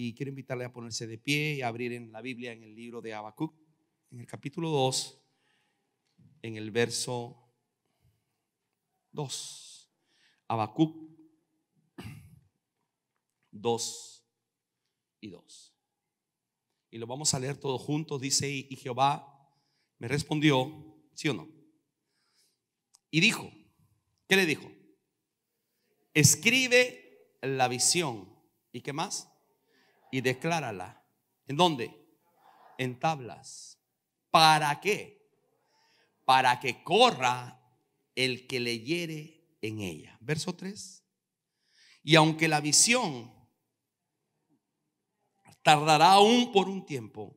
y quiero invitarle a ponerse de pie y abrir en la Biblia en el libro de Habacuc, en el capítulo 2, en el verso 2. Habacuc 2 y 2. Y lo vamos a leer todos juntos. Dice, y Jehová me respondió, ¿sí o no? Y dijo, ¿qué le dijo? Escribe la visión. ¿Y qué más? y declárala. ¿En dónde? En tablas. ¿Para qué? Para que corra el que leyere en ella. Verso 3. Y aunque la visión tardará aún por un tiempo,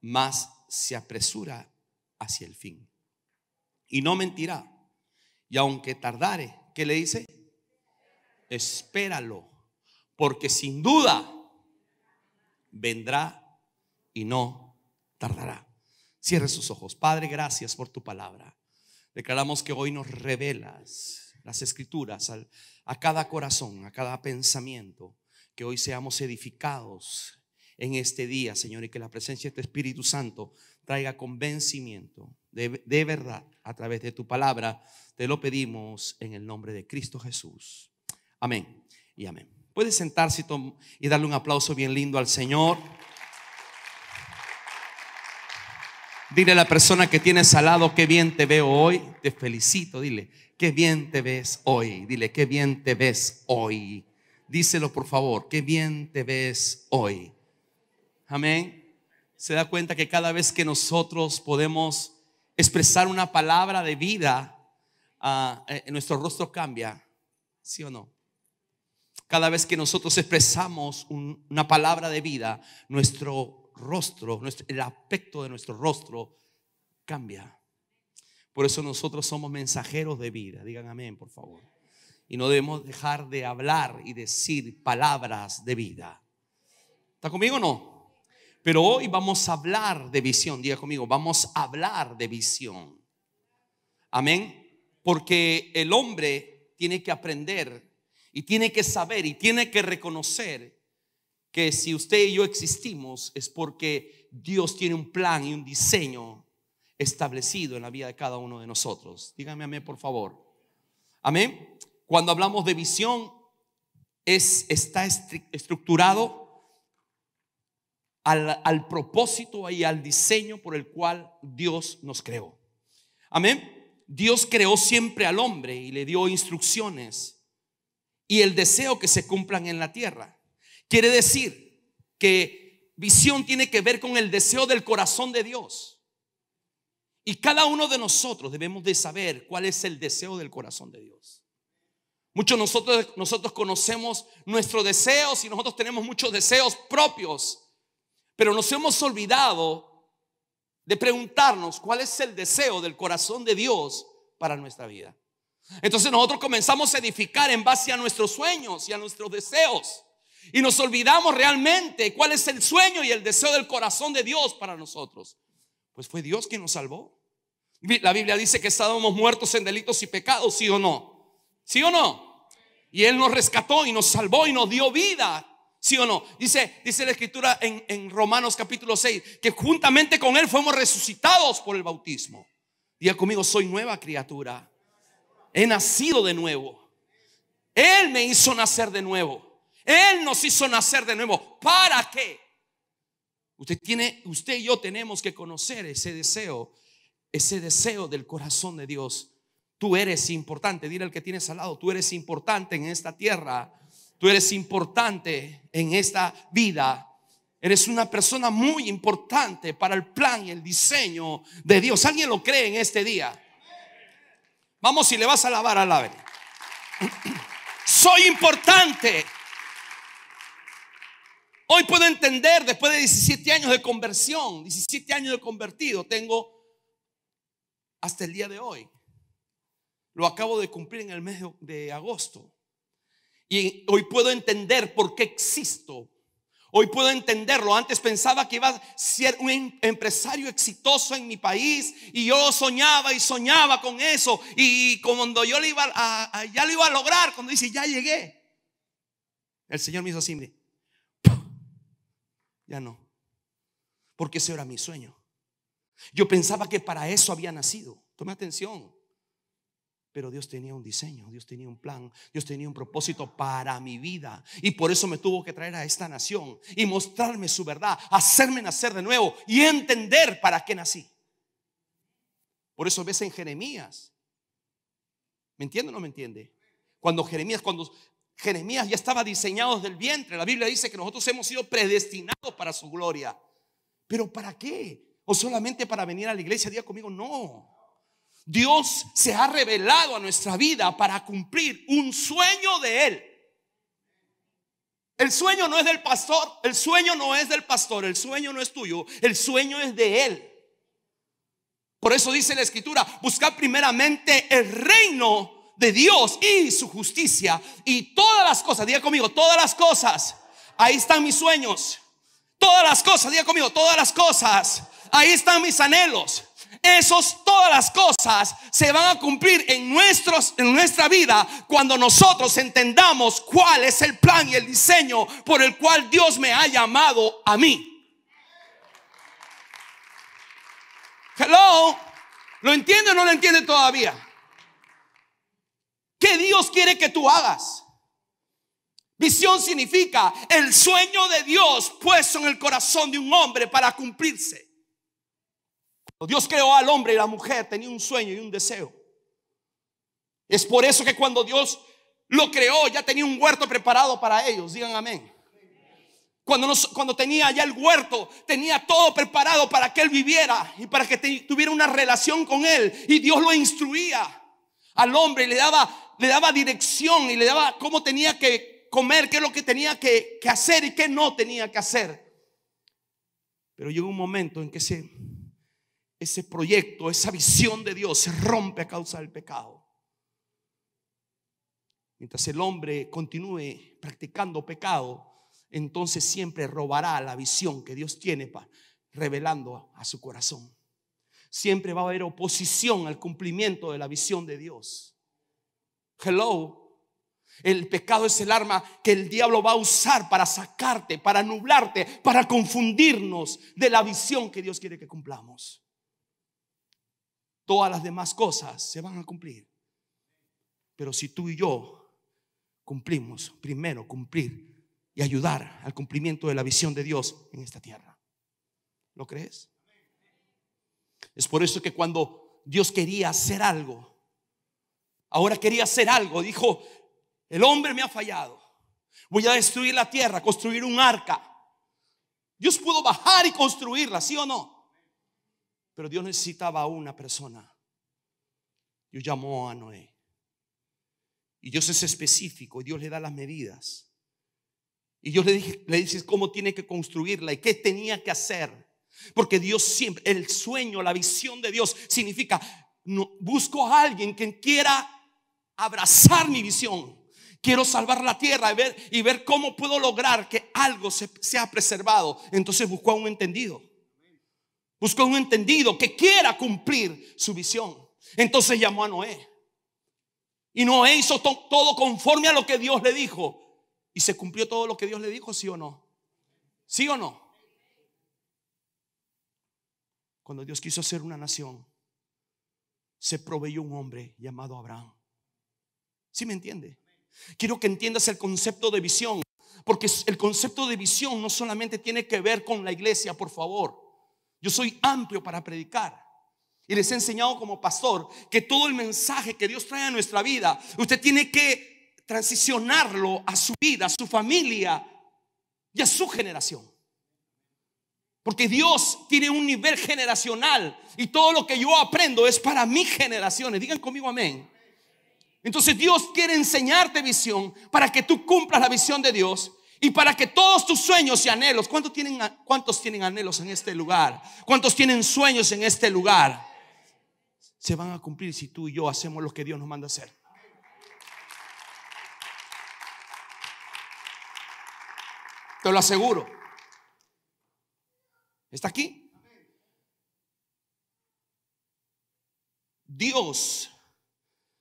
más se apresura hacia el fin. Y no mentirá. Y aunque tardare, ¿qué le dice? Espéralo, porque sin duda vendrá y no tardará. Cierre sus ojos. Padre, gracias por tu palabra. Declaramos que hoy nos revelas las escrituras a cada corazón, a cada pensamiento, que hoy seamos edificados en este día, Señor, y que la presencia de este Espíritu Santo traiga convencimiento de verdad a través de tu palabra. Te lo pedimos en el nombre de Cristo Jesús. Amén y amén. Puede sentarse y, darle un aplauso bien lindo al Señor. Dile a la persona que tienes al lado, qué bien te veo hoy. Te felicito, dile, qué bien te ves hoy. Dile, qué bien te ves hoy. Díselo, por favor, qué bien te ves hoy. Amén. Se da cuenta que cada vez que nosotros podemos expresar una palabra de vida, ah, eh, nuestro rostro cambia. ¿Sí o no? Cada vez que nosotros expresamos una palabra de vida, nuestro rostro, el aspecto de nuestro rostro cambia. Por eso nosotros somos mensajeros de vida. Digan amén, por favor. Y no debemos dejar de hablar y decir palabras de vida. ¿Está conmigo o no? Pero hoy vamos a hablar de visión. Diga conmigo, vamos a hablar de visión. Amén. Porque el hombre tiene que aprender y tiene que saber y tiene que reconocer que si usted y yo existimos es porque Dios tiene un plan y un diseño establecido en la vida de cada uno de nosotros. Dígame amén, por favor. Amén. Cuando hablamos de visión, es, está estructurado al, al, propósito y al diseño por el cual Dios nos creó. Amén. Dios creó siempre al hombre y le dio instrucciones y el deseo que se cumplan en la tierra. Quiere decir que visión tiene que ver con el deseo del corazón de Dios. Y cada uno de nosotros debemos de saber cuál es el deseo del corazón de Dios. Muchos de nosotros, nosotros conocemos nuestros deseos y nosotros tenemos muchos deseos propios, pero nos hemos olvidado de preguntarnos cuál es el deseo del corazón de Dios para nuestra vida. Entonces nosotros comenzamos a edificar en base a nuestros sueños y a nuestros deseos. Y nos olvidamos realmente cuál es el sueño y el deseo del corazón de Dios para nosotros. Pues fue Dios quien nos salvó. La Biblia dice que estábamos muertos en delitos y pecados, sí o no. Sí o no. Y Él nos rescató y nos salvó y nos dio vida. ¿Sí o no? Dice, dice la escritura en, Romanos capítulo 6 que juntamente con Él fuimos resucitados por el bautismo. Día conmigo, soy nueva criatura he nacido de nuevo. Él me hizo nacer de nuevo. Él nos hizo nacer de nuevo. ¿Para qué? Usted tiene, usted y yo tenemos que conocer ese deseo, ese deseo del corazón de Dios. Tú eres importante, dile al que tienes al lado, tú eres importante en esta tierra, tú eres importante en esta vida. Eres una persona muy importante para el plan y el diseño de Dios. ¿Alguien lo cree en este día? Vamos, si le vas a lavar alabar, alábele. Soy importante. Hoy puedo entender, después de 17 años de conversión, 17 años de convertido, tengo hasta el día de hoy. Lo acabo de cumplir en el mes de agosto. Y hoy puedo entender por qué existo, Hoy puedo entenderlo. Antes pensaba que iba a ser un em-, empresario exitoso en mi país y yo soñaba y soñaba con eso. Y cuando yo le iba a, ya lo iba a lograr, cuando dice, ya llegué, el Señor me hizo así, ya no, porque ese era mi sueño. Yo pensaba que para eso había nacido. Tome atención. Pero Dios tenía un diseño, Dios tenía un plan, Dios tenía un propósito para mi vida. Y por eso me tuvo que traer a esta nación y mostrarme su verdad, hacerme nacer de nuevo y entender para qué nací. Por eso ves en Jeremías. ¿Me entiende o no me entiende? Cuando Jeremías, cuando Jeremías ya estaba diseñado desde el vientre, la Biblia dice que nosotros hemos sido predestinados para su gloria. ¿Pero para qué? ¿O solamente para venir a la iglesia? día conmigo, no. Dios se ha revelado a nuestra vida para cumplir un sueño de Él. El sueño no es del pastor, el sueño no es del pastor, el sueño no es tuyo, el sueño es de Él. Por eso dice la escritura, buscar primeramente el reino de Dios y su justicia y todas las cosas, diga conmigo, todas las cosas, ahí están mis sueños, todas las cosas, diga conmigo, todas las cosas, ahí están mis anhelos, esos, todas las cosas se van a cumplir en, nuestros, en nuestra vida cuando nosotros entendamos cuál es el plan y el diseño por el cual Dios me ha llamado a mí. Hello, ¿lo entiende o no lo entiende todavía? ¿Qué Dios quiere que tú hagas? Visión significa el sueño de Dios puesto en el corazón de un hombre para cumplirse. Dios creó al hombre y la mujer, tenía un sueño y un deseo. Es por eso que cuando Dios lo creó, ya tenía un huerto preparado para ellos. Digan amén. Cuando, cuando tenía ya el huerto, tenía todo preparado para que él viviera y para que tuviera una relación con él. Y Dios lo instruía al hombre y le daba, le daba dirección y le daba cómo tenía que comer, qué es lo que tenía que, que hacer y qué no tenía que hacer. Pero llegó un momento en que se ese proyecto, esa visión de Dios se rompe a causa del pecado. Mientras el hombre continúe practicando pecado, entonces siempre robará la visión que Dios tiene para, revelando a, a su corazón. Siempre va a haber oposición al cumplimiento de la visión de Dios. Hello. El pecado es el arma que el diablo va a usar para sacarte, para nublarte, para confundirnos de la visión que Dios quiere que cumplamos todas las demás cosas se van a cumplir. Pero si tú y yo cumplimos, primero cumplir y ayudar al cumplimiento de la visión de Dios en esta tierra. ¿Lo crees? Es por eso que cuando Dios quería hacer algo, ahora quería hacer algo, dijo, el hombre me ha fallado, voy a destruir la tierra, construir un arca. Dios pudo bajar y construirla, ¿sí o no? Pero Dios necesitaba a una persona. Dios llamó a Noé. Y Dios es específico, Y Dios le da las medidas. Y Dios le, dice, le dice cómo tiene que construirla y qué tenía que hacer. Porque Dios siempre, el sueño, la visión de Dios significa, busco a alguien que quiera abrazar mi visión. Quiero salvar la tierra y ver, y ver cómo puedo lograr que algo se, sea preservado. Entonces buscó a un entendido. Buscó un entendido que quiera cumplir su visión. Entonces llamó a Noé. Y Noé hizo todo conforme a lo que Dios le dijo. ¿Y se cumplió todo lo que Dios le dijo, sí o no? ¿Sí o no? Cuando Dios quiso hacer una nación, se proveyó un hombre llamado Abraham. ¿Sí me entiende? Quiero que entiendas el concepto de visión, porque el concepto de visión no solamente tiene que ver con la iglesia, por favor. Yo soy amplio para predicar. Y les he enseñado como pastor que todo el mensaje que Dios trae a nuestra vida, usted tiene que transicionarlo a su vida, a su familia y a su generación. Porque Dios tiene un nivel generacional y todo lo que yo aprendo es para mis generaciones. Digan conmigo amén. Entonces Dios quiere enseñarte visión para que tú cumplas la visión de Dios y para que todos tus sueños y anhelos, ¿cuántos tienen, ¿cuántos tienen anhelos en este lugar? ¿Cuántos tienen sueños en este lugar? Se van a cumplir si tú y yo hacemos lo que Dios nos manda hacer. Te lo aseguro. ¿Está aquí? Dios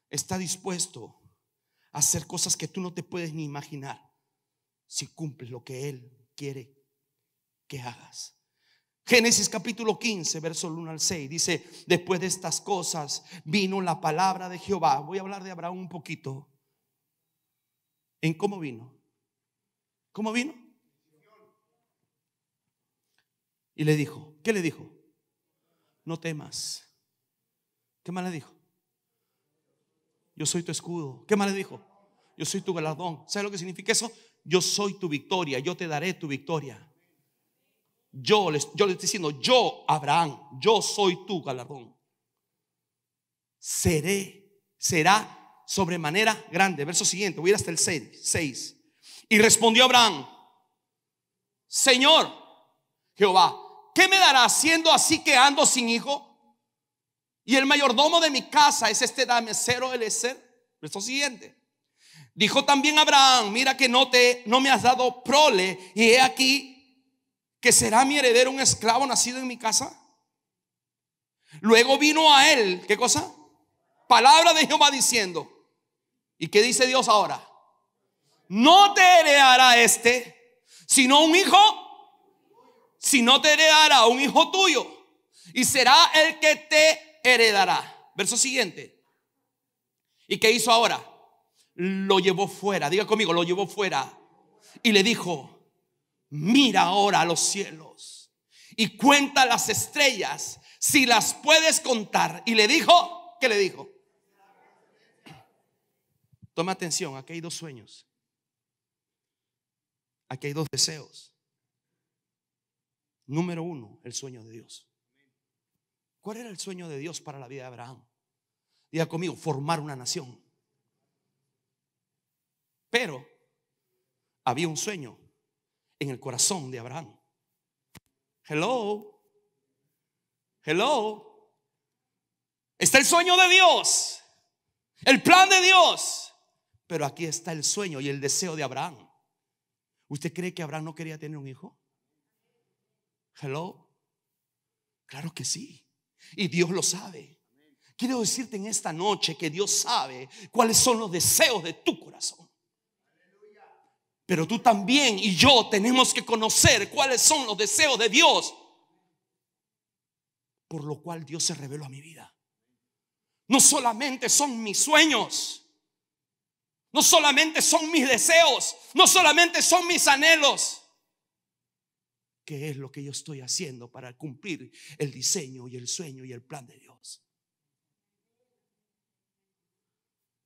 está dispuesto a hacer cosas que tú no te puedes ni imaginar si cumples lo que Él quiere que hagas. Génesis capítulo 15, verso 1 al 6 dice, después de estas cosas vino la palabra de Jehová. Voy a hablar de Abraham un poquito. ¿En cómo vino? ¿Cómo vino? Y le dijo, ¿qué le dijo? No temas. ¿Qué más le dijo? Yo soy tu escudo. ¿Qué más le dijo? Yo soy tu galardón. ¿Sabe lo que significa eso? yo soy tu victoria, yo te daré tu victoria. Yo les, yo les estoy diciendo, yo, Abraham, yo soy tu galardón. Seré, será sobremanera grande. Verso siguiente, voy a ir hasta el 6. Y respondió Abraham, Señor Jehová, ¿qué me dará siendo así que ando sin hijo? Y el mayordomo de mi casa es este el ser? Verso siguiente. Dijo también Abraham, mira que no te no me has dado prole y he aquí que será mi heredero un esclavo nacido en mi casa. Luego vino a él, ¿qué cosa? Palabra de Jehová diciendo, ¿y qué dice Dios ahora? No te heredará este, sino un hijo, si no te heredará un hijo tuyo y será el que te heredará. Verso siguiente. ¿Y qué hizo ahora? lo llevó fuera. Diga conmigo, lo llevó fuera. Y le dijo, mira ahora los cielos y cuenta las estrellas si las puedes contar. Y le dijo, ¿qué le dijo? Toma atención, aquí hay dos sueños. Aquí hay dos deseos. Número uno, el sueño de Dios. ¿Cuál era el sueño de Dios para la vida de Abraham? Diga conmigo, formar una nación. Pero había un sueño en el corazón de Abraham. Hello. Hello. Está el sueño de Dios, el plan de Dios. Pero aquí está el sueño y el deseo de Abraham. ¿Usted cree que Abraham no quería tener un hijo? Hello. Claro que sí. Y Dios lo sabe. Quiero decirte en esta noche que Dios sabe cuáles son los deseos de tu corazón. Pero tú también y yo tenemos que conocer cuáles son los deseos de Dios. Por lo cual Dios se reveló a mi vida. No solamente son mis sueños. No solamente son mis deseos. No solamente son mis anhelos. Que es lo que yo estoy haciendo para cumplir el diseño y el sueño y el plan de Dios.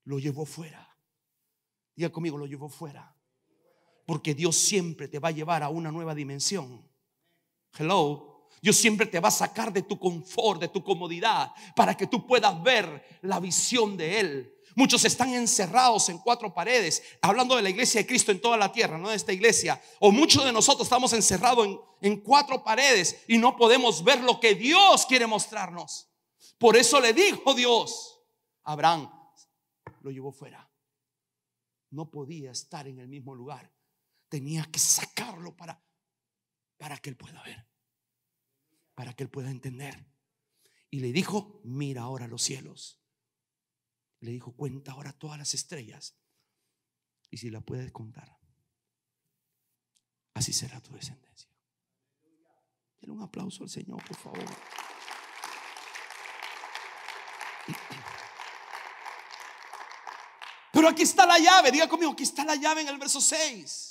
Lo llevó fuera. Ya conmigo, lo llevó fuera. Porque Dios siempre te va a llevar a una nueva dimensión. Hello. Dios siempre te va a sacar de tu confort, de tu comodidad, para que tú puedas ver la visión de Él. Muchos están encerrados en cuatro paredes, hablando de la iglesia de Cristo en toda la tierra, no de esta iglesia. O muchos de nosotros estamos encerrados en, en cuatro paredes y no podemos ver lo que Dios quiere mostrarnos. Por eso le dijo Dios, Abraham lo llevó fuera. No podía estar en el mismo lugar tenía que sacarlo para, para que él pueda ver, para que él pueda entender. Y le dijo, mira ahora los cielos. Le dijo, cuenta ahora todas las estrellas. Y si la puedes contar, así será tu descendencia. Denle un aplauso al Señor, por favor. Pero aquí está la llave. Diga conmigo, aquí está la llave en el verso 6.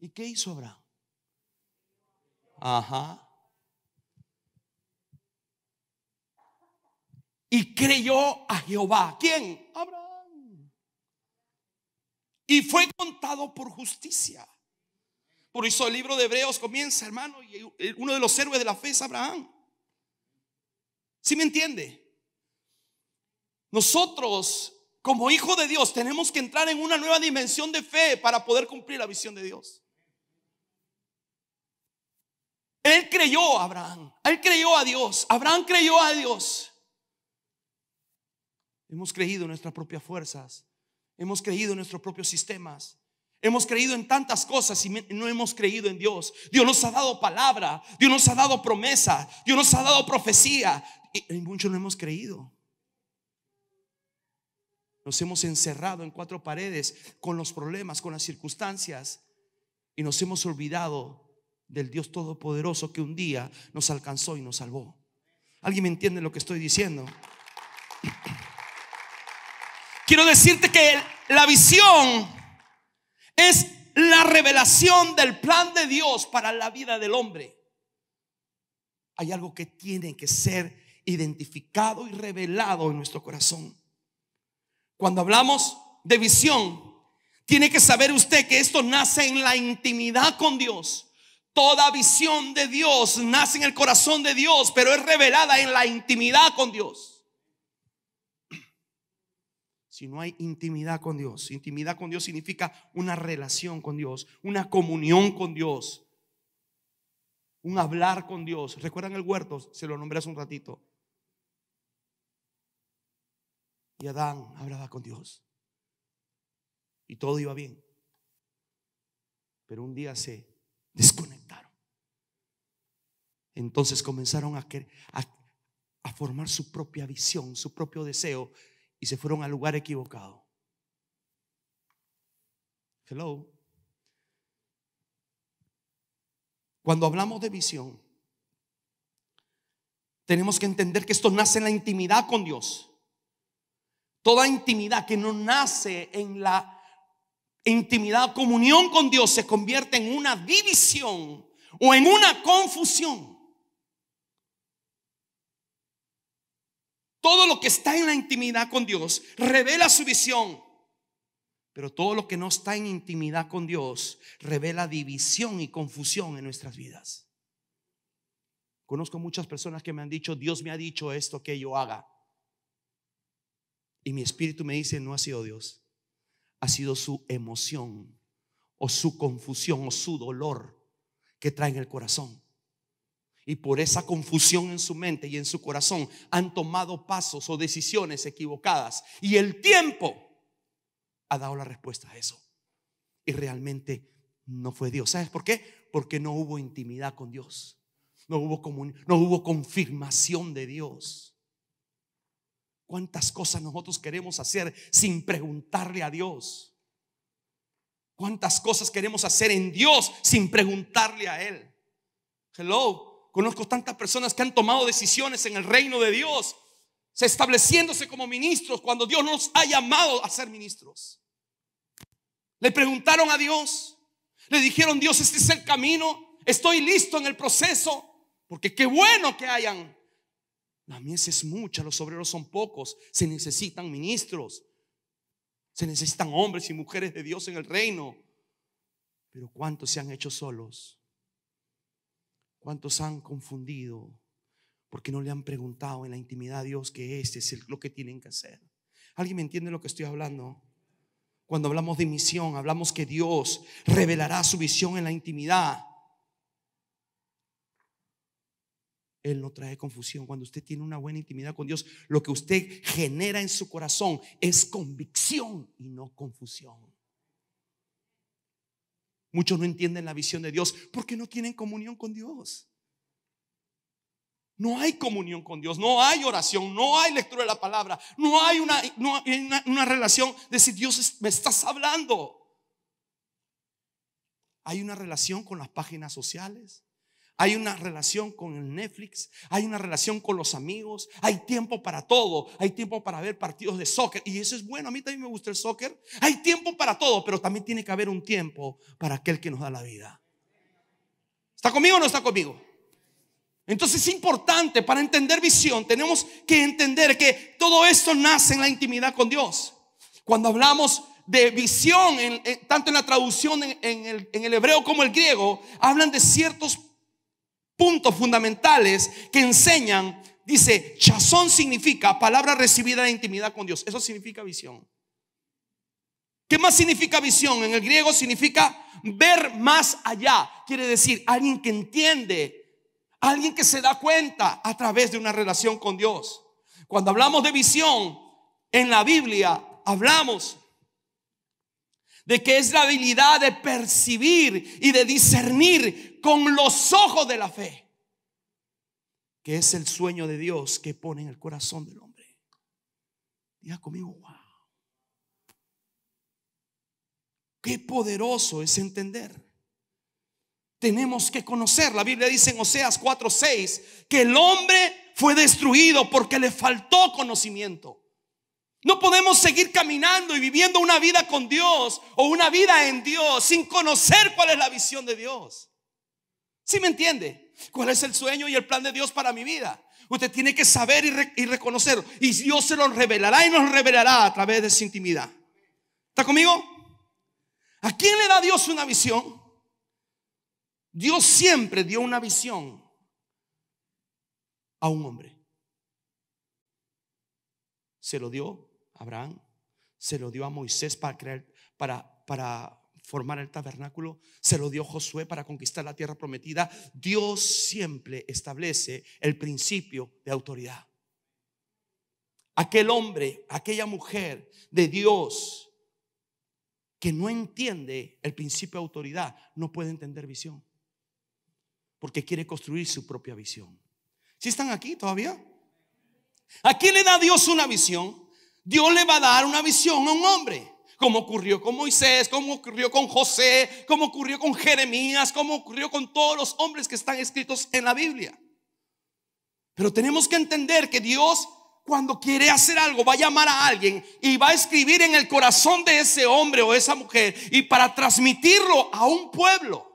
¿Y qué hizo Abraham? Ajá. Y creyó a Jehová. ¿Quién? Abraham. Y fue contado por justicia. Por eso el libro de Hebreos comienza, hermano, y uno de los héroes de la fe es Abraham. ¿Sí me entiende? Nosotros, como hijo de Dios, tenemos que entrar en una nueva dimensión de fe para poder cumplir la visión de Dios. Él creyó a Abraham, él creyó a Dios, Abraham creyó a Dios. Hemos creído en nuestras propias fuerzas, hemos creído en nuestros propios sistemas, Hemos creído en tantas cosas y no hemos creído en Dios. Dios nos ha dado palabra, Dios nos ha dado promesa, Dios nos ha dado profecía. Y en mucho no hemos creído. Nos hemos encerrado en cuatro paredes con los problemas, con las circunstancias. Y nos hemos olvidado del Dios Todopoderoso que un día nos alcanzó y nos salvó. ¿Alguien me entiende lo que estoy diciendo? Quiero decirte que la visión es la revelación del plan de Dios para la vida del hombre. Hay algo que tiene que ser identificado y revelado en nuestro corazón. Cuando hablamos de visión, tiene que saber usted que esto nace en la intimidad con Dios Toda visión de Dios nace en el corazón de Dios, pero es revelada en la intimidad con Dios. Si no hay intimidad con Dios, intimidad con Dios significa una relación con Dios, una comunión con Dios, un hablar con Dios. ¿Recuerdan el huerto? Se lo nombré hace un ratito. Y Adán hablaba con Dios. Y todo iba bien. Pero un día se desconectó entonces comenzaron a, a formar su propia visión, su propio deseo, y se fueron al lugar equivocado. Hello. Cuando hablamos de visión, tenemos que entender que esto nace en la intimidad con Dios. Toda intimidad que no nace en la intimidad, comunión con Dios, se convierte en una división o en una confusión. Todo lo que está en la intimidad con Dios revela su visión. Pero todo lo que no está en intimidad con Dios revela división y confusión en nuestras vidas. Conozco muchas personas que me han dicho, Dios me ha dicho esto que yo haga. Y mi espíritu me dice, no ha sido Dios. Ha sido su emoción o su confusión o su dolor que trae en el corazón y por esa confusión en su mente y en su corazón han tomado pasos o decisiones equivocadas. Y el tiempo ha dado la respuesta a eso. Y realmente no fue Dios. ¿Sabes por qué? Porque no hubo intimidad con Dios. No hubo, no hubo confirmación de Dios. ¿Cuántas cosas nosotros queremos hacer sin preguntarle a Dios? ¿Cuántas cosas queremos hacer en Dios sin preguntarle a Él? Hello. Conozco tantas personas que han tomado decisiones en el reino de Dios, estableciéndose como ministros cuando Dios nos ha llamado a ser ministros. Le preguntaron a Dios, le dijeron, Dios, este es el camino, estoy listo en el proceso, porque qué bueno que hayan. La mies es mucha, los obreros son pocos, se necesitan ministros, se necesitan hombres y mujeres de Dios en el reino, pero ¿cuántos se han hecho solos? ¿Cuántos han confundido porque no le han preguntado en la intimidad a Dios que este es lo que tienen que hacer? ¿Alguien me entiende lo que estoy hablando? Cuando hablamos de misión, hablamos que Dios revelará su visión en la intimidad. Él no trae confusión. Cuando usted tiene una buena intimidad con Dios, lo que usted genera en su corazón es convicción y no confusión. Muchos no entienden la visión de Dios porque no tienen comunión con Dios. No hay comunión con Dios, no hay oración, no hay lectura de la palabra, no hay una, relación de si Dios me estás hablando. Hay una relación con las páginas sociales, hay una relación con el Netflix, hay una relación con los amigos, hay tiempo para todo, hay tiempo para ver partidos de soccer y eso es bueno, a mí también me gusta el soccer. Hay tiempo para todo, pero también tiene que haber un tiempo para aquel que nos da la vida. ¿Está conmigo o no está conmigo? Entonces es importante para entender visión, tenemos que entender que todo esto nace en la intimidad con Dios. Cuando hablamos de visión, tanto en la traducción en el, en, el, hebreo como el griego, hablan de ciertos puntos fundamentales que enseñan. Dice, chazón significa palabra recibida de intimidad con Dios. Eso significa visión. ¿Qué más significa visión? En el griego significa ver más allá. Quiere decir, alguien que entiende, alguien que se da cuenta a través de una relación con Dios. Cuando hablamos de visión en la Biblia, hablamos de que es la habilidad de percibir y de discernir con los ojos de la fe, que es el sueño de Dios que pone en el corazón del hombre. Diga conmigo, wow. Qué poderoso es entender. Tenemos que conocer. La Biblia dice en Oseas 4:6 que el hombre fue destruido porque le faltó conocimiento. No podemos seguir caminando y viviendo una vida con Dios o una vida en Dios sin conocer cuál es la visión de Dios. ¿Sí me entiende? ¿Cuál es el sueño y el plan de Dios para mi vida? Usted tiene que saber y, y reconocerlo. Y Dios se lo revelará y nos revelará a través de su intimidad. ¿Está conmigo? ¿A quién le da Dios una visión? Dios siempre dio una visión a un hombre. Se lo dio Abraham, se lo dio a Moisés para crear, para, para formar el tabernáculo, se lo dio Josué para conquistar la tierra prometida. Dios siempre establece el principio de autoridad. Aquel hombre, aquella mujer de Dios que no entiende el principio de autoridad, no puede entender visión, porque quiere construir su propia visión. ¿Si están aquí todavía? ¿A quién le da Dios una visión? Dios le va a dar una visión a un hombre, como ocurrió con Moisés, como ocurrió con José, como ocurrió con Jeremías, como ocurrió con todos los hombres que están escritos en la Biblia. Pero tenemos que entender que Dios cuando quiere hacer algo, va a llamar a alguien y va a escribir en el corazón de ese hombre o esa mujer y para transmitirlo a un pueblo.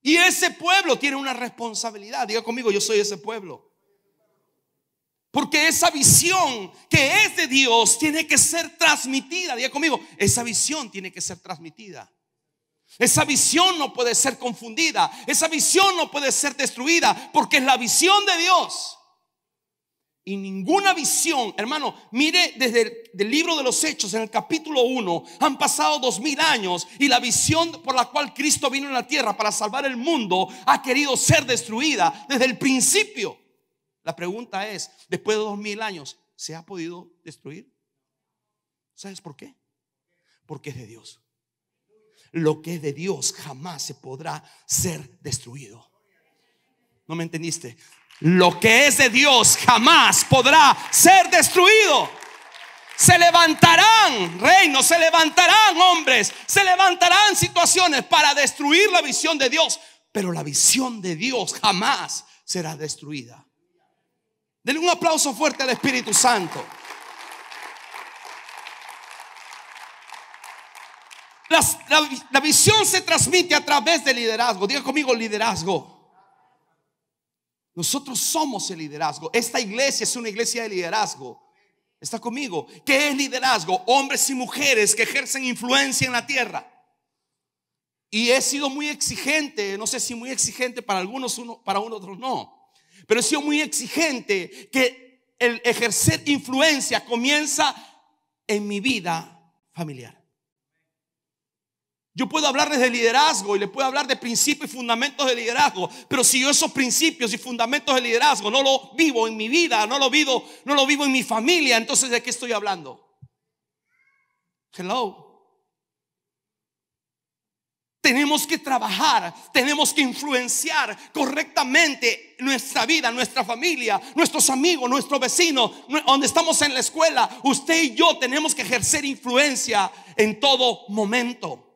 Y ese pueblo tiene una responsabilidad. Diga conmigo, yo soy ese pueblo. Porque esa visión que es de Dios tiene que ser transmitida. Diga conmigo, esa visión tiene que ser transmitida. Esa visión no puede ser confundida. Esa visión no puede ser destruida porque es la visión de Dios. Y ninguna visión, hermano, mire desde el libro de los Hechos, en el capítulo 1, han pasado dos mil años y la visión por la cual Cristo vino a la tierra para salvar el mundo ha querido ser destruida desde el principio. La pregunta es, después de dos mil años, ¿se ha podido destruir? ¿Sabes por qué? Porque es de Dios. Lo que es de Dios jamás se podrá ser destruido. ¿No me entendiste? Lo que es de Dios jamás podrá ser destruido. Se levantarán reinos, se levantarán hombres, se levantarán situaciones para destruir la visión de Dios. Pero la visión de Dios jamás será destruida. Denle un aplauso fuerte al Espíritu Santo. la, visión se transmite a través del liderazgo. Diga conmigo liderazgo. Nosotros somos el liderazgo. Esta iglesia es una iglesia de liderazgo. Está conmigo. ¿Qué es liderazgo? Hombres y mujeres que ejercen influencia en la tierra. Y he sido muy exigente, no sé si muy exigente para algunos, uno, para otros no. Pero he sido muy exigente que el ejercer influencia comienza en mi vida familiar. Yo puedo hablarles de liderazgo y les puedo hablar de principios y fundamentos de liderazgo, pero si yo esos principios y fundamentos de liderazgo no lo vivo en mi vida, no lo vivo, no lo vivo en mi familia, entonces ¿de qué estoy hablando? Hello tenemos que trabajar, tenemos que influenciar correctamente nuestra vida, nuestra familia, nuestros amigos, nuestro vecino, donde estamos en la escuela. Usted y yo tenemos que ejercer influencia en todo momento.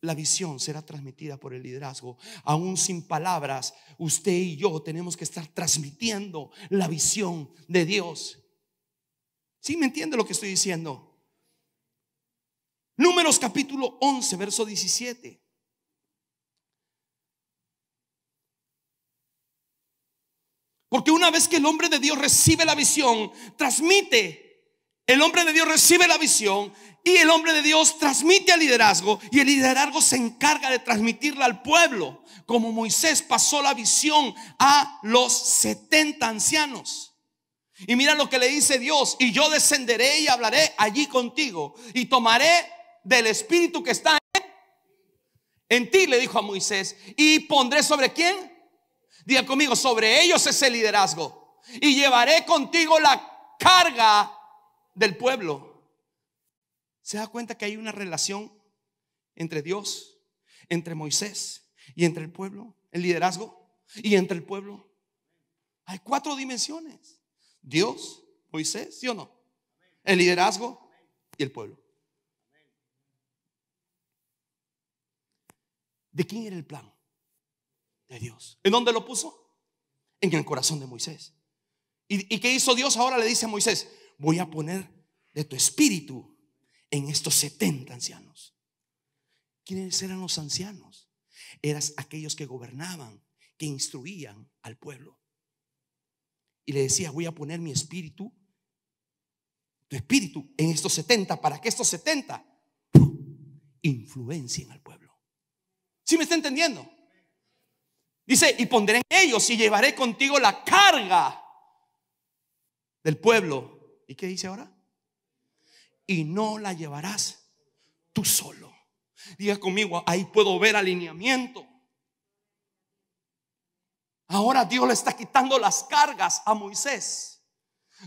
La visión será transmitida por el liderazgo. Aún sin palabras, usted y yo tenemos que estar transmitiendo la visión de Dios. ¿Sí me entiende lo que estoy diciendo? Números capítulo 11, verso 17. Porque una vez que el hombre de Dios recibe la visión, transmite, el hombre de Dios recibe la visión y el hombre de Dios transmite al liderazgo y el liderazgo se encarga de transmitirla al pueblo, como Moisés pasó la visión a los 70 ancianos. Y mira lo que le dice Dios, y yo descenderé y hablaré allí contigo, y tomaré del espíritu que está en, ti, le dijo a Moisés, y pondré sobre quién? Diga conmigo, sobre ellos es el liderazgo, y llevaré contigo la carga del pueblo. ¿Se da cuenta que hay una relación entre Dios, entre Moisés y entre el pueblo, el liderazgo y entre el pueblo? Hay cuatro dimensiones. Dios, Moisés, ¿sí o no? El liderazgo y el pueblo. ¿De quién era el plan? De Dios. ¿En dónde lo puso? En el corazón de Moisés. ¿Y, qué hizo Dios? Ahora le dice a Moisés, voy a poner de tu espíritu en estos 70 ancianos. ¿Quiénes eran los ancianos? Eras aquellos que gobernaban, que instruían al pueblo y le decía, voy a poner mi espíritu, tu espíritu en estos 70, para que estos 70 influencien al pueblo. ¿Sí me está entendiendo? Dice, y pondré en ellos y llevaré contigo la carga del pueblo. ¿Y qué dice ahora? Y no la llevarás tú solo. Diga conmigo, ahí puedo ver alineamiento. Ahora Dios le está quitando las cargas a Moisés.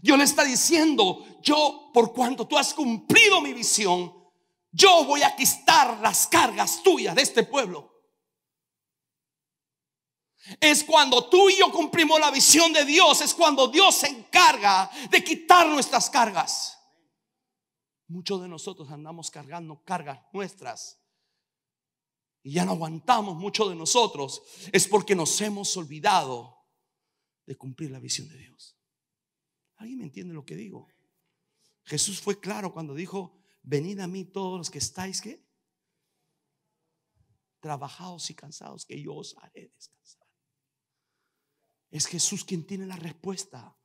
Dios le está diciendo, yo por cuanto tú has cumplido mi visión, yo voy a quitar las cargas tuyas de este pueblo. Es cuando tú y yo cumplimos la visión de Dios, es cuando Dios se encarga de quitar nuestras cargas. Muchos de nosotros andamos cargando cargas nuestras y ya no aguantamos mucho de nosotros, es porque nos hemos olvidado de cumplir la visión de Dios. ¿Alguien me entiende lo que digo? Jesús fue claro cuando dijo, venid a mí todos los que estáis que trabajados y cansados, que yo os haré descansar. Es Jesús quien tiene la respuesta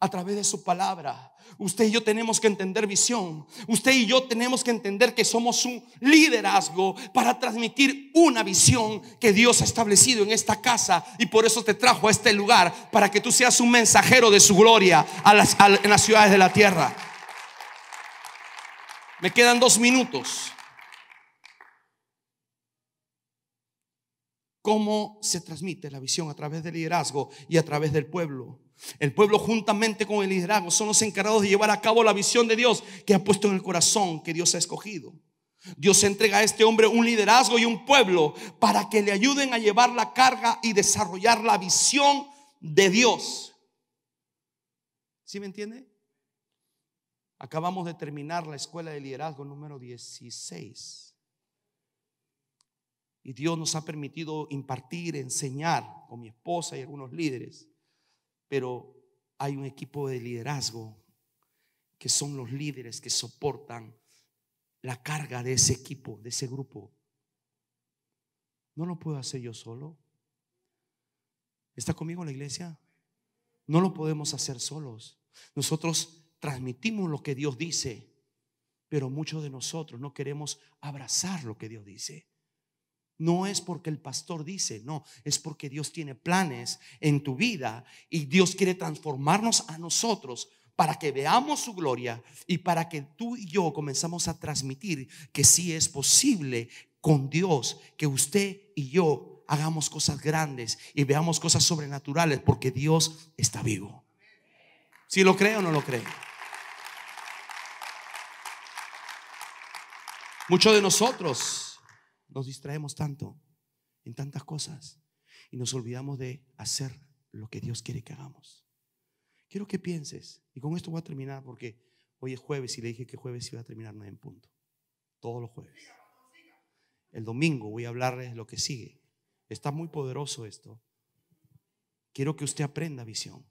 a través de su palabra. Usted y yo tenemos que entender visión. Usted y yo tenemos que entender que somos un liderazgo para transmitir una visión que Dios ha establecido en esta casa y por eso te trajo a este lugar, para que tú seas un mensajero de su gloria en las ciudades de la tierra. Me quedan dos minutos. ¿Cómo se transmite la visión a través del liderazgo y a través del pueblo? El pueblo juntamente con el liderazgo son los encargados de llevar a cabo la visión de Dios que ha puesto en el corazón que Dios ha escogido. Dios entrega a este hombre un liderazgo y un pueblo para que le ayuden a llevar la carga y desarrollar la visión de Dios. ¿Sí me entiende? Acabamos de terminar la escuela de liderazgo número 16. Y Dios nos ha permitido impartir, enseñar con mi esposa y algunos líderes pero hay un equipo de liderazgo que son los líderes que soportan la carga de ese equipo, de ese grupo. No lo puedo hacer yo solo. ¿Está conmigo la iglesia? No lo podemos hacer solos. Nosotros transmitimos lo que Dios dice, pero muchos de nosotros no queremos abrazar lo que Dios dice. No es porque el pastor dice, no, es porque Dios tiene planes en tu vida y Dios quiere transformarnos a nosotros para que veamos su gloria y para que tú y yo comenzamos a transmitir que sí es posible con Dios, que usted y yo hagamos cosas grandes y veamos cosas sobrenaturales porque Dios está vivo. Si lo cree o no lo cree. Muchos de nosotros nos distraemos tanto en tantas cosas y nos olvidamos de hacer lo que Dios quiere que hagamos. Quiero que pienses, y con esto voy a terminar porque hoy es jueves y le dije que jueves iba a terminar en punto, todos los jueves. El domingo voy a hablarles de lo que sigue. Está muy poderoso esto. Quiero que usted aprenda visión.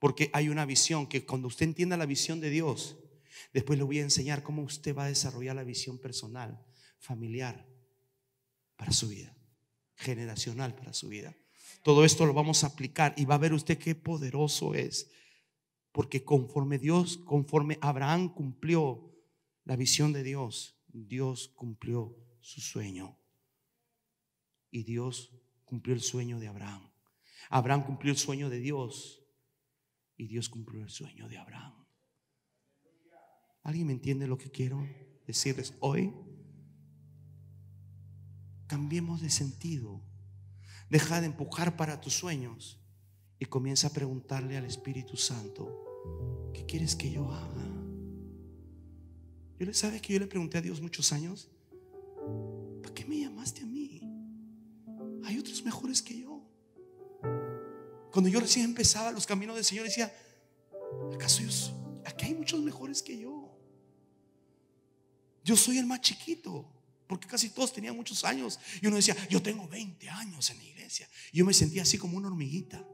Porque hay una visión que cuando usted entienda la visión de Dios, después le voy a enseñar cómo usted va a desarrollar la visión personal familiar para su vida, generacional para su vida. Todo esto lo vamos a aplicar y va a ver usted qué poderoso es. Porque conforme Dios, conforme Abraham cumplió la visión de Dios, Dios cumplió su sueño. Y Dios cumplió el sueño de Abraham. Abraham cumplió el sueño de Dios. Y Dios cumplió el sueño de Abraham. ¿Alguien me entiende lo que quiero decirles hoy? Cambiemos de sentido. Deja de empujar para tus sueños y comienza a preguntarle al Espíritu Santo, ¿qué quieres que yo haga? Yo le sabes que yo le pregunté a Dios muchos años, ¿para qué me llamaste a mí? Hay otros mejores que yo. Cuando yo recién empezaba los caminos del Señor decía, ¿acaso Aquí hay muchos mejores que yo. Yo soy el más chiquito. Que casi todos tenían muchos años. Y uno decía, yo tengo 20 años en la iglesia. Y yo me sentía así como una hormiguita.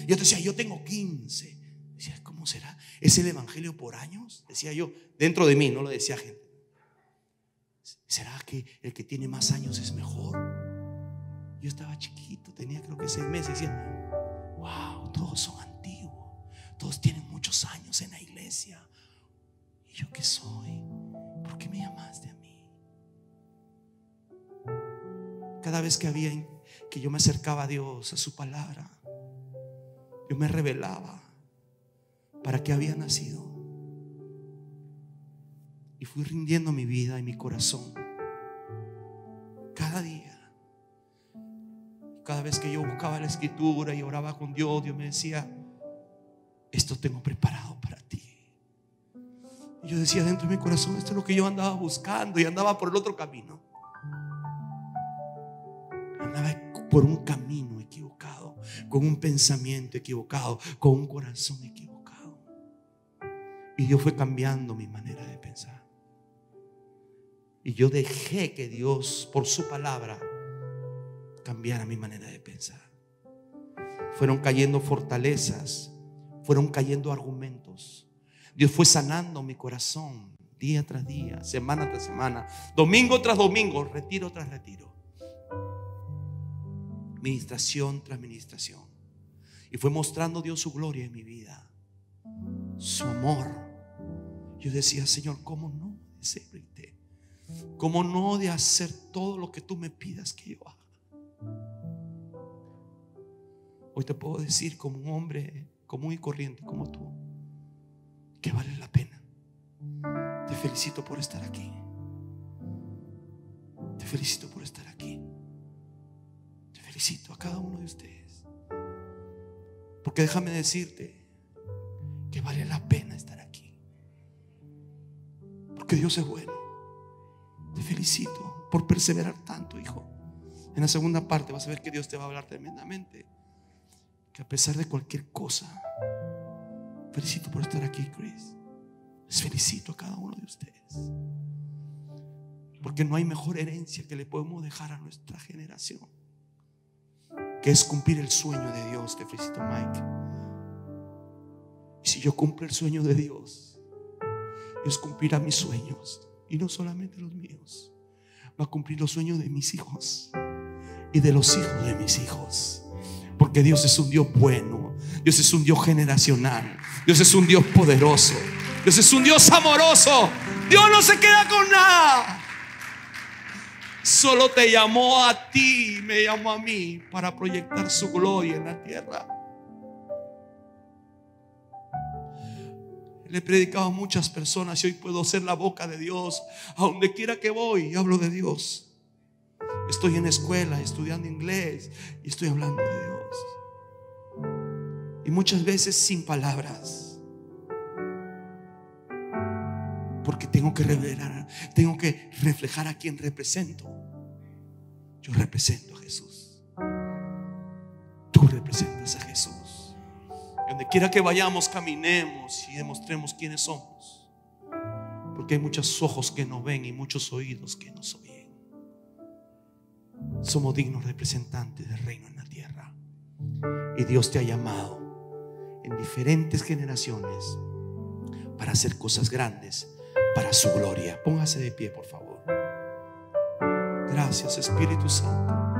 Y otro decía, yo tengo 15. Decía, ¿cómo será? ¿Es el evangelio por años? Decía yo, dentro de mí, no lo decía gente. ¿Será que el que tiene más años es mejor? Yo estaba chiquito, tenía creo que seis meses. Decía, wow, todos son antiguos. Todos tienen muchos años en la iglesia. ¿Y yo qué soy? ¿Por qué me llamaste a Cada vez que había que yo me acercaba a Dios, a su palabra, yo me revelaba para qué había nacido. Y fui rindiendo mi vida y mi corazón cada día. Cada vez que yo buscaba la escritura y oraba con Dios, Dios me decía, esto tengo preparado para ti. Y yo decía dentro de mi corazón, esto es lo que yo andaba buscando y andaba por el otro camino por un camino equivocado, con un pensamiento equivocado, con un corazón equivocado. Y yo fue cambiando mi manera de pensar. Y yo dejé que Dios, por su palabra, cambiara mi manera de pensar. Fueron cayendo fortalezas, fueron cayendo argumentos. Dios fue sanando mi corazón día tras día, semana tras semana, domingo tras domingo, retiro tras retiro. Ministración tras ministración Y fue mostrando Dios su gloria en mi vida, su amor. Yo decía, Señor, ¿cómo no de servirte? ¿Cómo no de hacer todo lo que tú me pidas que yo haga? Hoy te puedo decir como un hombre común y corriente como tú, que vale la pena. Te felicito por estar aquí. Te felicito por estar aquí felicito a cada uno de ustedes. Porque déjame decirte que vale la pena estar aquí. Porque Dios es bueno. Te felicito por perseverar tanto, hijo. En la segunda parte vas a ver que Dios te va a hablar tremendamente. Que a pesar de cualquier cosa, felicito por estar aquí, Chris. Les felicito a cada uno de ustedes. Porque no hay mejor herencia que le podemos dejar a nuestra generación que es cumplir el sueño de Dios. Te felicito, Mike. Y si yo cumplo el sueño de Dios, Dios cumplirá mis sueños y no solamente los míos. Va a cumplir los sueños de mis hijos y de los hijos de mis hijos. Porque Dios es un Dios bueno, Dios es un Dios generacional, Dios es un Dios poderoso, Dios es un Dios amoroso. Dios no se queda con nada solo te llamó a ti, me llamó a mí para proyectar su gloria en la tierra. Le he predicado a muchas personas y hoy puedo ser la boca de Dios. A donde quiera que voy, hablo de Dios. Estoy en escuela, estudiando inglés y estoy hablando de Dios. Y muchas veces sin palabras. Porque tengo que revelar, tengo que reflejar a quien represento. Yo represento a Jesús. Tú representas a Jesús. Donde quiera que vayamos, caminemos y demostremos quiénes somos. Porque hay muchos ojos que no ven y muchos oídos que no oyen. Somos dignos representantes del reino en la tierra. Y Dios te ha llamado en diferentes generaciones para hacer cosas grandes para su gloria. Póngase de pie, por favor. Gracias, Espíritu Santo.